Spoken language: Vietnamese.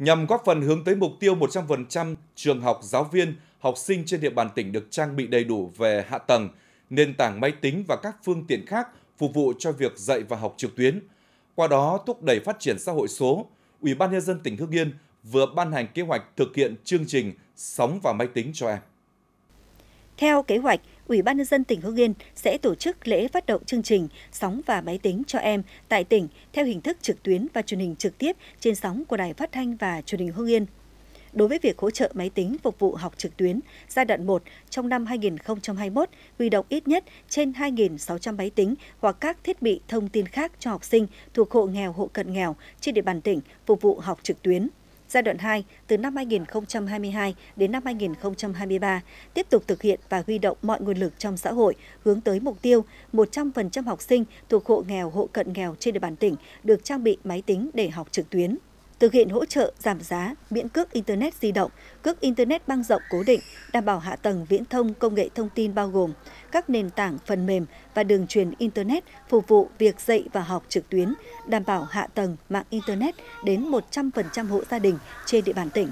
nhằm góp phần hướng tới mục tiêu 100% trường học, giáo viên, học sinh trên địa bàn tỉnh được trang bị đầy đủ về hạ tầng, nền tảng máy tính và các phương tiện khác phục vụ cho việc dạy và học trực tuyến. Qua đó thúc đẩy phát triển xã hội số, Ủy ban nhân dân tỉnh Hưng Yên vừa ban hành kế hoạch thực hiện chương trình Sóng và máy tính cho em. Theo kế hoạch, Ủy ban nhân dân tỉnh Hưng Yên sẽ tổ chức lễ phát động chương trình Sóng và máy tính cho em tại tỉnh theo hình thức trực tuyến và truyền hình trực tiếp trên sóng của Đài Phát thanh và Truyền hình Hưng Yên. Đối với việc hỗ trợ máy tính phục vụ học trực tuyến, giai đoạn 1 trong năm 2021 huy động ít nhất trên 2.600 máy tính hoặc các thiết bị thông tin khác cho học sinh thuộc hộ nghèo hộ cận nghèo trên địa bàn tỉnh phục vụ học trực tuyến giai đoạn 2 từ năm 2022 đến năm 2023, tiếp tục thực hiện và huy động mọi nguồn lực trong xã hội hướng tới mục tiêu 100% học sinh thuộc hộ nghèo hộ cận nghèo trên địa bàn tỉnh được trang bị máy tính để học trực tuyến thực hiện hỗ trợ giảm giá, miễn cước Internet di động, cước Internet băng rộng cố định, đảm bảo hạ tầng viễn thông công nghệ thông tin bao gồm các nền tảng phần mềm và đường truyền Internet phục vụ việc dạy và học trực tuyến, đảm bảo hạ tầng mạng Internet đến 100% hộ gia đình trên địa bàn tỉnh.